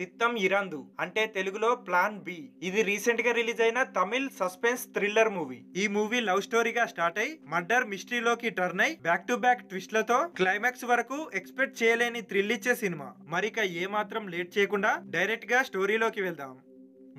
తిత్తం ఇరందు అంటే తెలుగులో plan B ఇది రీసెంట్ గా రిలీజ్ అయిన తమిళ్ సస్పెన్స్ థ్రిల్లర్ మూవీ ఈ మూవీ లవ్ స్టోరీగా స్టార్ట్ అయి మర్డర్ మిస్టరీలోకి టర్న్ అయి బ్యాక్ టు బ్యాక్ లతో క్లైమాక్స్ వరకు ఎక్స్పెక్ట్ చేయలేని థ్రిల్ ఇచ్చే సినిమా మరిక ఏ మాత్రం లేట్ చేయకుండా డైరెక్ట్ గా స్టోరీలోకి వెళ్దాం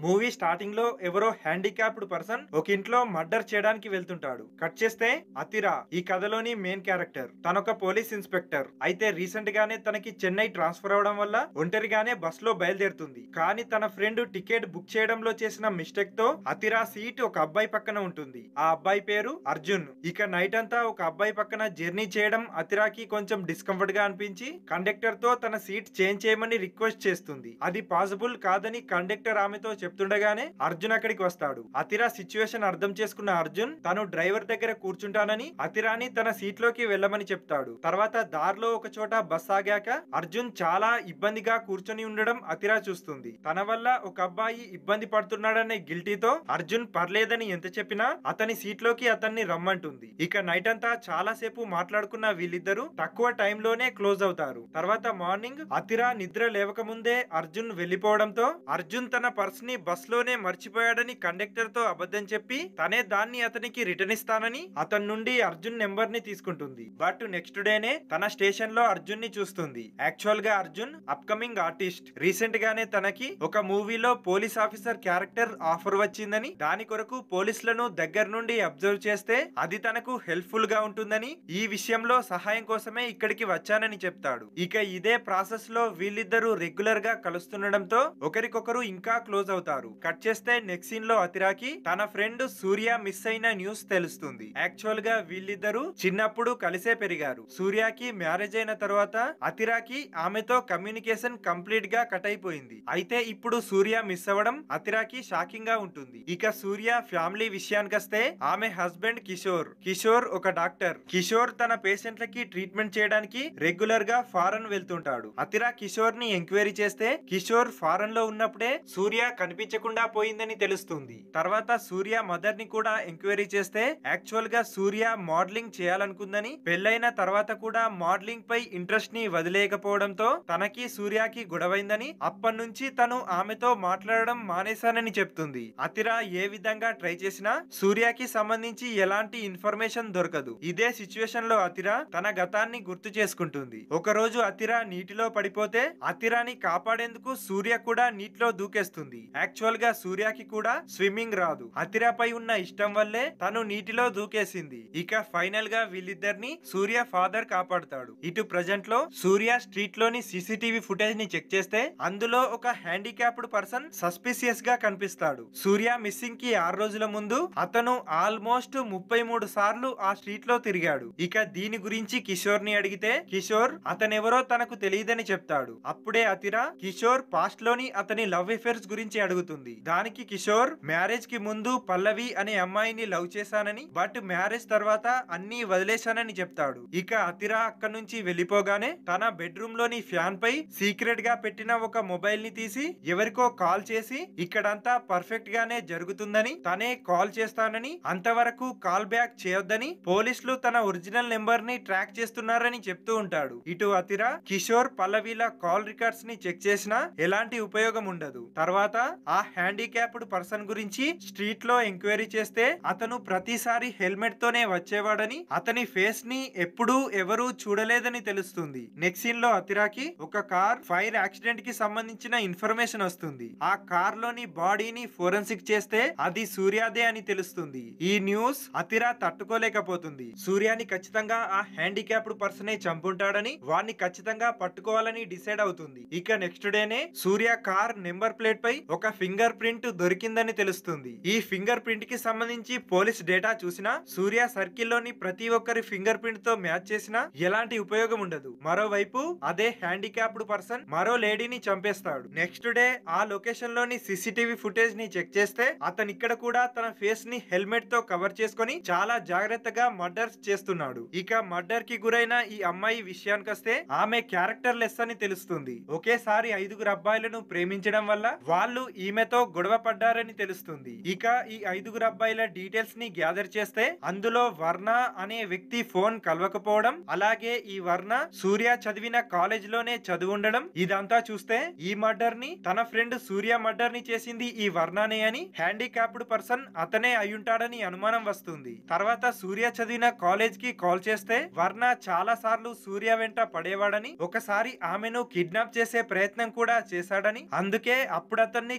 మూవీ స్టార్టింగ్ లో ఎవరో హ్యాండిక్యాప్డ్ పర్సన్ ఒక ఇంట్లో మర్డర్ చేయడానికి వెళ్తుంటాడు కట్ చేస్తే అతిరా ఈ కథలోని మెయిన్ క్యారెక్టర్ తనొక పోలీస్ ఇన్స్పెక్టర్ అయితే రీసెంట్ గానే తనకి చెన్నై ట్రాన్స్ఫర్ అవడం వల్ల ఒంటరిగానే బస్ లో బయలుదేరుతుంది కానీ తన ఫ్రెండ్ టికెట్ బుక్ చేయడంలో చేసిన మిస్టేక్ తో అతిరా సీట్ ఒక అబ్బాయి పక్కన ఉంటుంది ఆ అబ్బాయి పేరు అర్జున్ ఇక నైట్ అంతా ఒక అబ్బాయి పక్కన జర్నీ చేయడం అతిరాకి కొంచెం డిస్కంఫర్ట్ గా అనిపించి కండక్టర్ తో తన సీట్ చేంజ్ చేయమని రిక్వెస్ట్ చేస్తుంది అది పాసిబుల్ కాదని కండక్టర్ ఆమెతో చెప్తుండగానే అర్జున్ అక్కడికి వస్తాడు అతిరా సిచ్యువేషన్ అర్థం చేసుకున్న అర్జున్ తను డ్రైవర్ దగ్గర కూర్చుంటానని అతిరాని తన సీట్ లోకి వెళ్ళమని చెప్తాడు తర్వాత దారిలో ఒక చోట బస్ ఆగాక అర్జున్ చాలా ఇబ్బందిగా కూర్చొని ఉండడం అతిరా చూస్తుంది తన వల్ల ఒక అబ్బాయి ఇబ్బంది పడుతున్నాడనే గిల్టీతో అర్జున్ పర్లేదని ఎంత చెప్పినా అతని సీట్ లోకి అతన్ని రమ్మంటుంది ఇక నైట్ అంతా చాలా సేపు మాట్లాడుకున్న వీళ్ళిద్దరూ తక్కువ టైంలోనే క్లోజ్ అవుతారు తర్వాత మార్నింగ్ అతిరా నిద్ర లేవక ముందే అర్జున్ వెళ్లిపోవడంతో అర్జున్ తన పర్స్ ని బస్లోనే మర్చిపోయాడని కండక్టర్ తో అబద్ధం చెప్పి తనే దాన్ని అతనికి రిటర్న్ ఇస్తానని అతని నుండి అర్జున్ నెంబర్ ని తీసుకుంటుంది బట్ నెక్స్ట్ డేనే తన స్టేషన్ లో అర్జున్ ని చూస్తుంది యాక్చువల్ గా అర్జున్ అప్కమింగ్ ఆర్టిస్ట్ రీసెంట్ గానే తనకి ఒక మూవీలో పోలీస్ ఆఫీసర్ క్యారెక్టర్ ఆఫర్ వచ్చిందని దాని కొరకు పోలీసులను దగ్గర నుండి అబ్జర్వ్ చేస్తే అది తనకు హెల్ప్ఫుల్ గా ఉంటుందని ఈ విషయంలో సహాయం కోసమే ఇక్కడికి వచ్చానని చెప్తాడు ఇక ఇదే ప్రాసెస్ లో వీళ్ళిద్దరూ రెగ్యులర్ గా కలుస్తుండడంతో ఒకరికొకరు ఇంకా క్లోజ్ అవుతారు అవుతారు కట్ చేస్తే నెక్సిన్ లో అతిరాకి తన ఫ్రెండ్ సూర్య మిస్ అయిన న్యూస్ తెలుస్తుంది యాక్చువల్ గా వీళ్ళిద్దరూ చిన్నప్పుడు కలిసే పెరిగారు సూర్యకి మ్యారేజ్ అయిన తర్వాత అతిరాకి ఆమెతో కమ్యూనికేషన్ కంప్లీట్ గా కట్ అయిపోయింది అయితే ఇప్పుడు సూర్య మిస్ అవ్వడం అతిరాకి షాకింగ్ గా ఉంటుంది ఇక సూర్య ఫ్యామిలీ వస్తే ఆమె హస్బెండ్ కిషోర్ కిషోర్ ఒక డాక్టర్ కిషోర్ తన పేషెంట్లకి ట్రీట్మెంట్ చేయడానికి రెగ్యులర్ గా ఫారెన్ వెళ్తుంటాడు అతిరా కిషోర్ ని ఎంక్వైరీ చేస్తే కిషోర్ ఫారెన్ లో ఉన్నప్పుడే సూర్య కనిపి కనిపించకుండా పోయిందని తెలుస్తుంది తర్వాత సూర్య మదర్ ని కూడా ఎంక్వైరీ చేస్తే యాక్చువల్ గా సూర్య మోడలింగ్ చేయాలనుకుందని పెళ్లైన తర్వాత కూడా మోడలింగ్ పై ఇంట్రెస్ట్ ని వదిలేకపోవడంతో తనకి సూర్యకి గొడవైందని అప్పటి నుంచి తను ఆమెతో మాట్లాడడం మానేశానని చెప్తుంది అతిరా ఏ విధంగా ట్రై చేసినా సూర్యకి సంబంధించి ఎలాంటి ఇన్ఫర్మేషన్ దొరకదు ఇదే సిచ్యువేషన్ లో అతిరా తన గతాన్ని గుర్తు చేసుకుంటుంది ఒక రోజు అతిరా నీటిలో పడిపోతే అతిరాని కాపాడేందుకు సూర్య కూడా నీటిలో దూకేస్తుంది యాక్చువల్ గా సూర్యకి కూడా స్విమ్మింగ్ రాదు అతిరాపై ఉన్న ఇష్టం వల్లే తను నీటిలో దూకేసింది ఇక ఫైనల్ గా వీళ్ళిద్దరిని సూర్య ఫాదర్ కాపాడుతాడు ఇటు ప్రజెంట్ లో సూర్య స్ట్రీట్ లోని సీసీటీవీ ఫుటేజ్ ని చెక్ చేస్తే అందులో ఒక హ్యాండిక్యాప్డ్ పర్సన్ సస్పిసియస్ గా కనిపిస్తాడు సూర్య మిస్సింగ్ కి ఆరు రోజుల ముందు అతను ఆల్మోస్ట్ ముప్పై మూడు సార్లు ఆ స్ట్రీట్ లో తిరిగాడు ఇక దీని గురించి కిషోర్ ని అడిగితే కిషోర్ అతనెవరో తనకు తెలియదని చెప్తాడు అప్పుడే అతిరా కిషోర్ పాస్ట్ లోని అతని లవ్ అఫేర్స్ గురించి అడుగుతుంది దానికి కిషోర్ మ్యారేజ్ కి ముందు పల్లవి అనే అమ్మాయిని లవ్ చేశానని బట్ మ్యారేజ్ తర్వాత అన్ని వదిలేశానని చెప్తాడు ఇక అతిరా అక్కడి నుంచి వెళ్లిపోగానే తన బెడ్రూమ్ లోని ఫ్యాన్ పై సీక్రెట్ గా పెట్టిన ఒక మొబైల్ ని తీసి ఎవరికో కాల్ చేసి ఇక్కడంతా పర్ఫెక్ట్ గానే జరుగుతుందని తనే కాల్ చేస్తానని అంతవరకు కాల్ బ్యాక్ చేయొద్దని పోలీసులు తన ఒరిజినల్ నెంబర్ ని ట్రాక్ చేస్తున్నారని చెప్తూ ఉంటాడు ఇటు అతిరా కిషోర్ పల్లవిల కాల్ రికార్డ్స్ ని చెక్ చేసినా ఎలాంటి ఉపయోగం ఉండదు తర్వాత ఆ హ్యాండిక్యాప్డ్ పర్సన్ గురించి స్ట్రీట్ లో ఎంక్వైరీ చేస్తే అతను ప్రతిసారి హెల్మెట్ తోనే వచ్చేవాడని అతని ఫేస్ ని ఎప్పుడూ ఎవరూ చూడలేదని తెలుస్తుంది నెక్స్ట్ సీన్ లో అతిరాకి ఒక కార్ ఫైర్ యాక్సిడెంట్ కి సంబంధించిన ఇన్ఫర్మేషన్ వస్తుంది ఆ కార్ లోని బాడీని ఫోరెన్సిక్ చేస్తే అది సూర్యాదే అని తెలుస్తుంది ఈ న్యూస్ అతిరా తట్టుకోలేకపోతుంది సూర్యాని ఖచ్చితంగా ఆ హ్యాండిక్యాప్డ్ పర్సనే చంపుంటాడని వాడిని ఖచ్చితంగా పట్టుకోవాలని డిసైడ్ అవుతుంది ఇక నెక్స్ట్ డేనే సూర్య కార్ నెంబర్ ప్లేట్ పై ఒక ఫింగర్ ప్రింట్ దొరికిందని తెలుస్తుంది ఈ ఫింగర్ ప్రింట్ కి సంబంధించి పోలీస్ డేటా చూసినా సూర్య సర్కిల్లోని ప్రతి ఒక్కరి ఫింగర్ ప్రింట్ తో మ్యాచ్ చేసినా ఎలాంటి ఉపయోగం ఉండదు మరోవైపు అదే హ్యాండిక్యాప్డ్ పర్సన్ మరో లేడీని చంపేస్తాడు నెక్స్ట్ డే ఆ లొకేషన్ లోని సీసీటీవీ ఫుటేజ్ ని చెక్ చేస్తే అతను ఇక్కడ కూడా తన ఫేస్ ని హెల్మెట్ తో కవర్ చేసుకుని చాలా జాగ్రత్తగా మర్డర్ చేస్తున్నాడు ఇక మర్డర్ కి గురైన ఈ అమ్మాయి విషయానికి వస్తే ఆమె క్యారెక్టర్ లెస్ అని తెలుస్తుంది ఒకేసారి ఐదుగురు అబ్బాయిలను ప్రేమించడం వల్ల వాళ్ళు ఈమెతో గొడవ పడ్డారని తెలుస్తుంది ఇక ఈ ఐదుగురు అబ్బాయిల డీటెయిల్స్ ని గ్యాదర్ చేస్తే అందులో వర్ణ అనే వ్యక్తి ఫోన్ కలవకపోవడం అలాగే ఈ వర్ణ సూర్య చదివిన కాలేజ్ లోనే చదువు ఉండడం ఇదంతా చూస్తే ఈ మర్డర్ ని తన ఫ్రెండ్ సూర్య మర్డర్ ని చేసింది ఈ వర్ణనే అని హ్యాండిక్యాప్డ్ పర్సన్ అతనే అయ్యుంటాడని అనుమానం వస్తుంది తర్వాత సూర్య చదివిన కాలేజ్ కి కాల్ చేస్తే వర్ణ చాలా సార్లు సూర్య వెంట పడేవాడని ఒకసారి ఆమెను కిడ్నాప్ చేసే ప్రయత్నం కూడా చేశాడని అందుకే అప్పుడు అతన్ని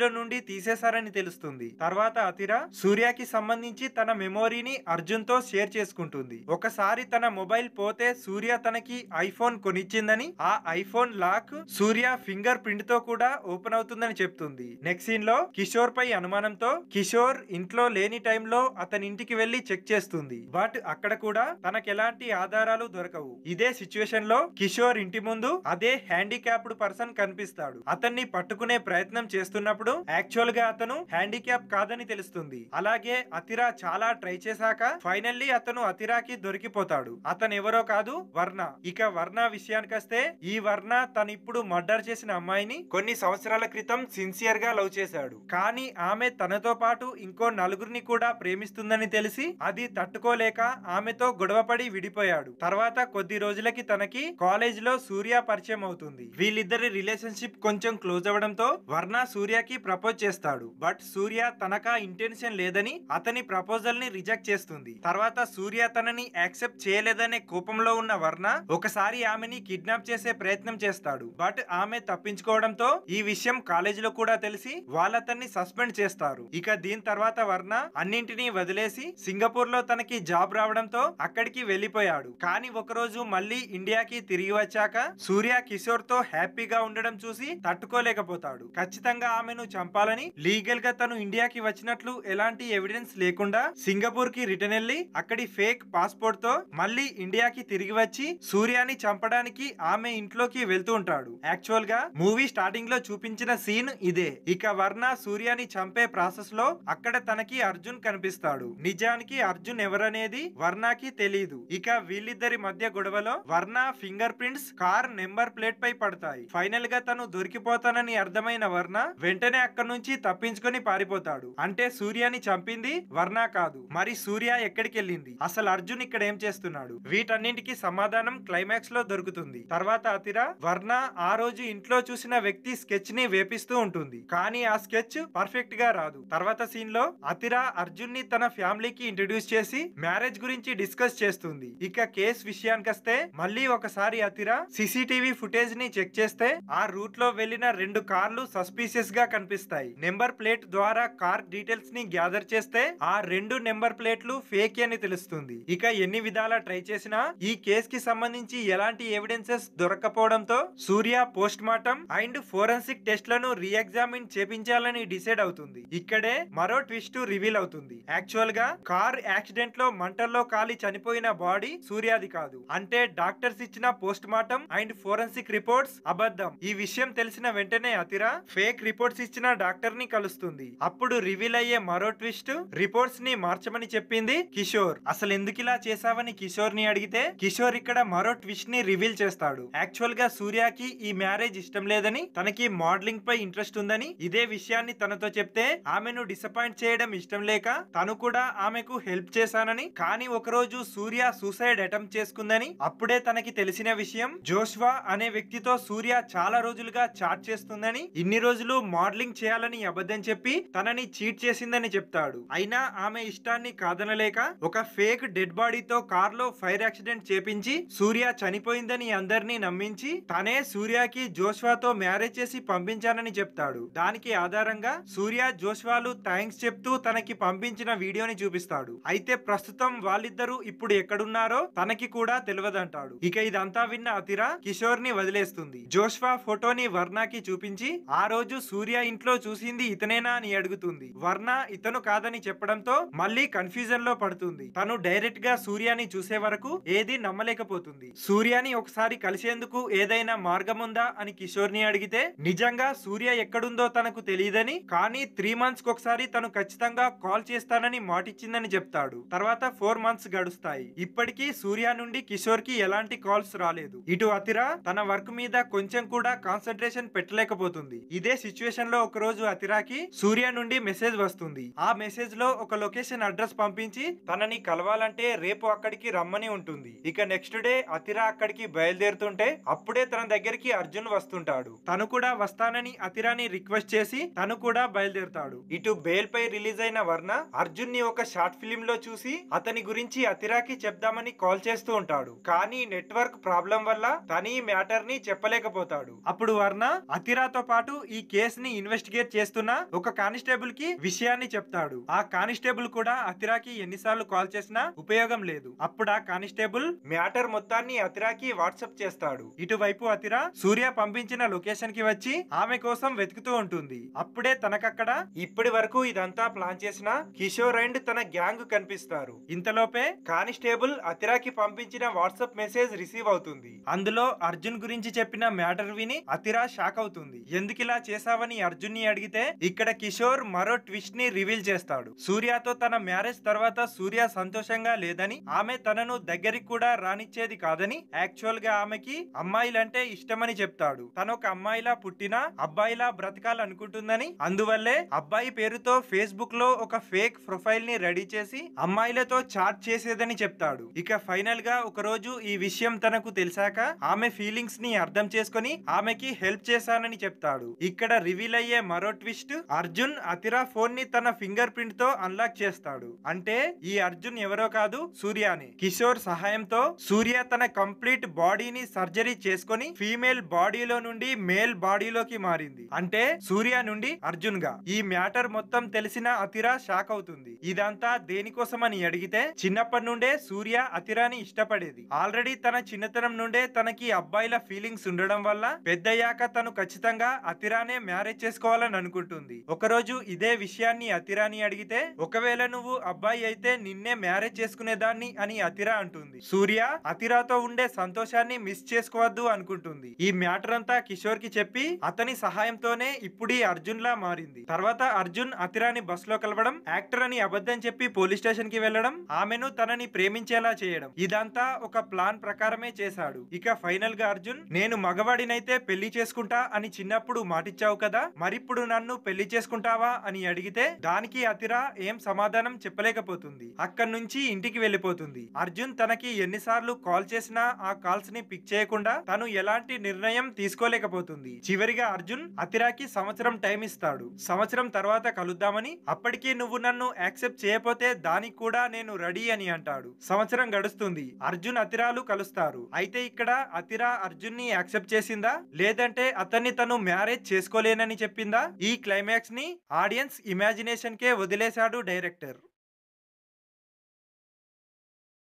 లో నుండి తీసేశారని తెలుస్తుంది తర్వాత అతిరా సూర్యకి సంబంధించి తన మెమోరీని అర్జున్ తో షేర్ చేసుకుంటుంది ఒకసారి తన మొబైల్ పోతే సూర్య తనకి ఐఫోన్ కొనిచ్చిందని ఆ iPhone lock Surya finger print తో కూడా ఓపెన్ అవుతుందని చెప్తుంది నెక్స్ట్ సీన్ లో కిషోర్ పై అనుమానంతో కిషోర్ ఇంట్లో లేని టైంలో అతని ఇంటికి వెళ్లి చెక్ చేస్తుంది బట్ అక్కడ కూడా తనకు ఎలాంటి ఆధారాలు దొరకవు ఇదే సిచ్యువేషన్ లో కిషోర్ ఇంటి ముందు అదే హ్యాండిక్యాప్డ్ పర్సన్ కనిపిస్తాడు అతన్ని పట్టుకునే ప్రయత్నం చేస్తాడు చేస్తున్నప్పుడు యాక్చువల్ గా అతను హ్యాండిక్యాప్ కాదని తెలుస్తుంది అలాగే అతిరా చాలా ట్రై చేశాక ఫైనల్లీ అతను అతిరాకి దొరికిపోతాడు అతను ఎవరో కాదు వర్ణ ఇక వర్ణ విషయానికొస్తే ఈ వర్ణ తను ఇప్పుడు మర్డర్ చేసిన అమ్మాయిని కొన్ని సంవత్సరాల క్రితం సిన్సియర్ గా లవ్ చేశాడు కానీ ఆమె తనతో పాటు ఇంకో నలుగురిని కూడా ప్రేమిస్తుందని తెలిసి అది తట్టుకోలేక ఆమెతో గొడవపడి విడిపోయాడు తర్వాత కొద్ది రోజులకి తనకి కాలేజ్ లో సూర్య పరిచయం అవుతుంది వీళ్ళిద్దరి రిలేషన్షిప్ కొంచెం క్లోజ్ అవడంతో వర్ణ సూర్యకి ప్రపోజ్ చేస్తాడు బట్ సూర్య తనకా ఇంటెన్షన్ లేదని అతని ప్రపోజల్ ని రిజెక్ట్ చేస్తుంది తర్వాత సూర్య తనని యాక్సెప్ట్ చేయలేదనే కోపంలో ఉన్న వర్ణ ఒకసారి ఆమెని కిడ్నాప్ చేసే ప్రయత్నం చేస్తాడు బట్ ఆమె తప్పించుకోవడంతో ఈ విషయం కాలేజ్ లో కూడా తెలిసి వాళ్ళతన్ని సస్పెండ్ చేస్తారు ఇక దీని తర్వాత వర్ణ అన్నింటినీ వదిలేసి సింగపూర్ లో తనకి జాబ్ రావడంతో అక్కడికి వెళ్లిపోయాడు కానీ ఒకరోజు మళ్ళీ ఇండియాకి తిరిగి వచ్చాక సూర్య కిషోర్ తో హ్యాపీగా ఉండడం చూసి తట్టుకోలేకపోతాడు ఖచ్చితంగా బలవంతంగా ఆమెను చంపాలని లీగల్ గా తను ఇండియాకి వచ్చినట్లు ఎలాంటి ఎవిడెన్స్ లేకుండా సింగపూర్ కి రిటర్న్ వెళ్లి అక్కడి ఫేక్ పాస్పోర్ట్ తో మళ్ళీ ఇండియాకి తిరిగి వచ్చి సూర్యాని చంపడానికి ఆమె ఇంట్లోకి వెళ్తూ ఉంటాడు యాక్చువల్ గా మూవీ స్టార్టింగ్ లో చూపించిన సీన్ ఇదే ఇక వర్ణ సూర్యాని చంపే ప్రాసెస్ లో అక్కడ తనకి అర్జున్ కనిపిస్తాడు నిజానికి అర్జున్ ఎవరనేది వర్ణకి తెలియదు ఇక వీళ్ళిద్దరి మధ్య గొడవలో Varna finger prints car number plate పై పడతాయి ఫైనల్ గా తను దొరికిపోతానని అర్థమైన వర్ణ వెంటనే అక్కడి నుంచి తప్పించుకొని పారిపోతాడు అంటే సూర్యని చంపింది వర్ణ కాదు మరి సూర్య ఎక్కడికి వెళ్ళింది అసలు అర్జున్ ఇక్కడ ఏం చేస్తున్నాడు వీటన్నింటికి సమాధానం క్లైమాక్స్ లో దొరుకుతుంది తర్వాత అతిరా వర్ణ ఆ రోజు ఇంట్లో చూసిన వ్యక్తి స్కెచ్ ని వేపిస్తూ ఉంటుంది కానీ ఆ స్కెచ్ పర్ఫెక్ట్ గా రాదు తర్వాత సీన్ లో అతిరా అర్జున్ ని తన ఫ్యామిలీకి ఇంట్రడ్యూస్ చేసి మ్యారేజ్ గురించి డిస్కస్ చేస్తుంది ఇక కేసు విషయానికొస్తే మళ్ళీ ఒకసారి అతిరా సిసిటీవీ ఫుటేజ్ ని చెక్ చేస్తే ఆ రూట్ లో వెళ్లిన రెండు కార్లు సస్పీషియస్ పీసెస్ గా కనిపిస్తాయి నెంబర్ ప్లేట్ ద్వారా కార్ డీటెయిల్స్ ని గ్యాదర్ చేస్తే ఆ రెండు నెంబర్ ప్లేట్లు ఫేక్ అని తెలుస్తుంది ఇక ఎన్ని విధాలా ట్రై చేసినా ఈ కేసు కి సంబంధించి ఎలాంటి ఎవిడెన్సెస్ దొరకపోవడంతో Surya post mortem and forensic test లను రీఎగ్జామిన్ చేపించాలని డిసైడ్ అవుతుంది ఇక్కడే మరో ట్విస్ట్ రివీల్ అవుతుంది యాక్చువల్ గా కార్ యాక్సిడెంట్ లో మంటల్లో కాలి చనిపోయిన బాడీ సూర్యాది కాదు అంటే డాక్టర్స్ ఇచ్చిన post mortem and forensic reports అబద్ధం ఈ విషయం తెలిసిన వెంటనే అతిరా ఫేక్ రిపోర్ట్స్ ఇచ్చిన డాక్టర్ ని కలుస్తుంది అప్పుడు రివీల్ అయ్యే మరో ట్విస్ట్ రిపోర్ట్స్ ని మార్చమని చెప్పింది కిషోర్ అసలు ఎందుకు ఇలా చేసావని కిషోర్ ని అడిగితే కిషోర్ ఇక్కడ మరో ట్విస్ట్ ని రివీల్ చేస్తాడు యాక్చువల్ గా సూర్యకి ఈ మ్యారేజ్ ఇష్టం లేదని తనకి మోడలింగ్ పై ఇంట్రెస్ట్ ఉందని ఇదే విషయాన్ని తనతో చెప్తే ఆమెను డిసప్పాయింట్ చేయడం ఇష్టం లేక తను కూడా ఆమెకు హెల్ప్ చేశానని కానీ ఒకరోజు సూర్య సూసైడ్ అటెంప్ట్ చేసుకుందని అప్పుడే తనకి తెలిసిన విషయం జోష్వా అనే వ్యక్తితో సూర్య చాలా రోజులుగా చాట్ చేస్తుందని ఇన్ని రోజులు మోడలింగ్ చేయాలని అబద్ధం చెప్పి తనని చీట్ చేసిందని చెప్తాడు అయినా ఆమె ఇష్టాన్ని కాదనలేక ఒక ఫేక్ డెడ్ బాడీతో కార్ లో ఫైర్ యాక్సిడెంట్ చేపించి సూర్య చనిపోయిందని అందరినీ నమ్మించి తనే సూర్యకి జోష్వాతో మ్యారేజ్ చేసి పంపించానని చెప్తాడు దానికి ఆధారంగా సూర్య జోష్వాలు థ్యాంక్స్ చెప్తూ తనకి పంపించిన వీడియోని చూపిస్తాడు అయితే ప్రస్తుతం వాళ్ళిద్దరూ ఇప్పుడు ఎక్కడున్నారో తనకి కూడా తెలియదంటాడు ఇక ఇదంతా విన్న అతిరా కిషోర్ ని వదిలేస్తుంది జోష్వా ఫోటోని వర్ణాకి చూపించి ఆ రోజు సూర్య ఇంట్లో చూసింది ఇతనేనా అని అడుగుతుంది వర్ణ ఇతను కాదని చెప్పడంతో మళ్ళీ కన్ఫ్యూజన్ లో పడుతుంది తను డైరెక్ట్ గా సూర్యాని చూసే వరకు ఏది నమ్మలేకపోతుంది సూర్యాని ఒకసారి కలిసేందుకు ఏదైనా మార్గం ఉందా అని కిషోర్ ని అడిగితే నిజంగా సూర్య ఎక్కడుందో తనకు తెలియదని కానీ త్రీ మంత్స్ కి ఒకసారి తను ఖచ్చితంగా కాల్ చేస్తానని మాటిచ్చిందని చెప్తాడు తర్వాత ఫోర్ మంత్స్ గడుస్తాయి ఇప్పటికీ సూర్య నుండి కిషోర్ కి ఎలాంటి కాల్స్ రాలేదు ఇటు అతిరా తన వర్క్ మీద కొంచెం కూడా కాన్సన్ట్రేషన్ పెట్టలేకపోతుంది ఇదే సిచ్యువేషన్ లో ఒక రోజు అతిరాకి సూర్య నుండి మెసేజ్ వస్తుంది ఆ మెసేజ్ లో ఒక లొకేషన్ అడ్రస్ పంపించి తనని కలవాలంటే రేపు అక్కడికి రమ్మని ఉంటుంది ఇక నెక్స్ట్ డే అతిరా అక్కడికి బయలుదేరుతుంటే అప్పుడే తన దగ్గరికి అర్జున్ వస్తుంటాడు తను కూడా వస్తానని అతిరాని రిక్వెస్ట్ చేసి తను కూడా బయలుదేరుతాడు ఇటు బెయిల్ పై రిలీజ్ అయిన వర్ణ అర్జున్ ని ఒక షార్ట్ ఫిలిం లో చూసి అతని గురించి అతిరాకి చెప్దామని కాల్ చేస్తూ ఉంటాడు కానీ నెట్వర్క్ ప్రాబ్లం వల్ల తన ఈ మ్యాటర్ ని చెప్పలేకపోతాడు అప్పుడు వర్ణ అతిరాతో పాటు ఈ కేసు కేసు ని ఇన్వెస్టిగేట్ చేస్తున్న ఒక కానిస్టేబుల్ కి విషయాన్ని చెప్తాడు ఆ కానిస్టేబుల్ కూడా అతిరాకి ఎన్నిసార్లు కాల్ చేసినా ఉపయోగం లేదు అప్పుడు ఆ కానిస్టేబుల్ మ్యాటర్ మొత్తాన్ని అతిరాకి వాట్సాప్ చేస్తాడు ఇటువైపు అతిరా సూర్య పంపించిన లొకేషన్ కి వచ్చి ఆమె కోసం వెతుకుతూ ఉంటుంది అప్పుడే తనకక్కడ ఇప్పటి వరకు ఇదంతా ప్లాన్ చేసిన కిషోర్ అండ్ తన గ్యాంగ్ కనిపిస్తారు ఇంతలోపే కానిస్టేబుల్ అతిరాకి పంపించిన వాట్సాప్ మెసేజ్ రిసీవ్ అవుతుంది అందులో అర్జున్ గురించి చెప్పిన మ్యాటర్ విని అతిరా షాక్ అవుతుంది ఎందుకు ఇలా చేసావు చేశావని అర్జున్ని అడిగితే ఇక్కడ కిషోర్ మరో ట్విస్ట్ ని రివీల్ చేస్తాడు సూర్యతో తన మ్యారేజ్ తర్వాత సూర్య సంతోషంగా లేదని ఆమె తనను దగ్గరికి కూడా రానిచ్చేది కాదని యాక్చువల్ గా ఆమెకి అమ్మాయిలంటే ఇష్టమని చెప్తాడు తను ఒక అమ్మాయిలా పుట్టినా అబ్బాయిలా బ్రతకాలనుకుంటుందని అందువల్లే అబ్బాయి పేరుతో ఫేస్బుక్ లో ఒక ఫేక్ ప్రొఫైల్ ని రెడీ చేసి అమ్మాయిలతో చాట్ చేసేదని చెప్తాడు ఇక ఫైనల్ గా ఒకరోజు ఈ విషయం తనకు తెలిసాక ఆమె ఫీలింగ్స్ ని అర్థం చేసుకుని ఆమెకి హెల్ప్ చేశానని చెప్తాడు ఇక్కడ రివీల్ అయ్యే మరో ట్విస్ట్ అర్జున్ అతిరా ఫోన్ ని తన ఫింగర్ ప్రింట్ తో అన్లాక్ చేస్తాడు అంటే ఈ అర్జున్ ఎవరో కాదు సూర్యాని కిషోర్ సహాయంతో సూర్య తన కంప్లీట్ బాడీని సర్జరీ చేసుకుని ఫీమేల్ బాడీలో నుండి మేల్ బాడీలోకి మారింది అంటే సూర్య నుండి అర్జున్ గా ఈ మ్యాటర్ మొత్తం తెలిసిన అతిరా షాక్ అవుతుంది ఇదంతా దేనికోసమని అడిగితే చిన్నప్పటి నుండే సూర్య అతిరాని ఇష్టపడేది ఆల్రెడీ తన చిన్నతనం నుండే తనకి అబ్బాయిల ఫీలింగ్స్ ఉండడం వల్ల పెద్దయ్యాక తను ఖచ్చితంగా అతిరానే మ్యారేజ్ చేసుకోవాలని అనుకుంటుంది ఒకరోజు ఇదే విషయాన్ని అతిరాని అడిగితే ఒకవేళ నువ్వు అబ్బాయి అయితే నిన్నే మ్యారేజ్ చేసుకునేదాన్ని అని అతిరా అంటుంది సూర్య అతిరాతో ఉండే సంతోషాన్ని మిస్ చేసుకోవద్దు అనుకుంటుంది ఈ మ్యాటర్ అంతా కిషోర్ కి చెప్పి అతని సహాయంతోనే ఇప్పుడీ అర్జున్ లా మారింది తర్వాత అర్జున్ అతిరాని బస్ లో కలవడం యాక్టర్ అని అబద్ధం చెప్పి పోలీస్ స్టేషన్ కి వెళ్లడం ఆమెను తనని ప్రేమించేలా చేయడం ఇదంతా ఒక ప్లాన్ ప్రకారమే చేశాడు ఇక ఫైనల్ గా అర్జున్ నేను మగవాడినైతే పెళ్లి చేసుకుంటా అని చిన్నప్పుడు మాటిచ్చావు అన్నావు కదా మరిప్పుడు నన్ను పెళ్లి చేసుకుంటావా అని అడిగితే దానికి అతిరా ఏం సమాధానం చెప్పలేకపోతుంది అక్కడి నుంచి ఇంటికి వెళ్ళిపోతుంది అర్జున్ తనకి ఎన్నిసార్లు కాల్ చేసినా ఆ కాల్స్ ని పిక్ చేయకుండా తను ఎలాంటి నిర్ణయం తీసుకోలేకపోతుంది చివరిగా అర్జున్ అతిరాకి సంవత్సరం టైం ఇస్తాడు సంవత్సరం తర్వాత కలుద్దామని అప్పటికీ నువ్వు నన్ను యాక్సెప్ట్ చేయకపోతే దానికి కూడా నేను రెడీ అని అంటాడు సంవత్సరం గడుస్తుంది అర్జున్ అతిరాలు కలుస్తారు అయితే ఇక్కడ అతిరా అర్జున్ ని యాక్సెప్ట్ చేసిందా లేదంటే అతన్ని తను మ్యారేజ్ చేసుకోలేదు చెప్పలేనని చెప్పిందా ఈ క్లైమాక్స్ ని ఆడియన్స్ ఇమాజినేషన్ కే వదిలేశాడు డైరెక్టర్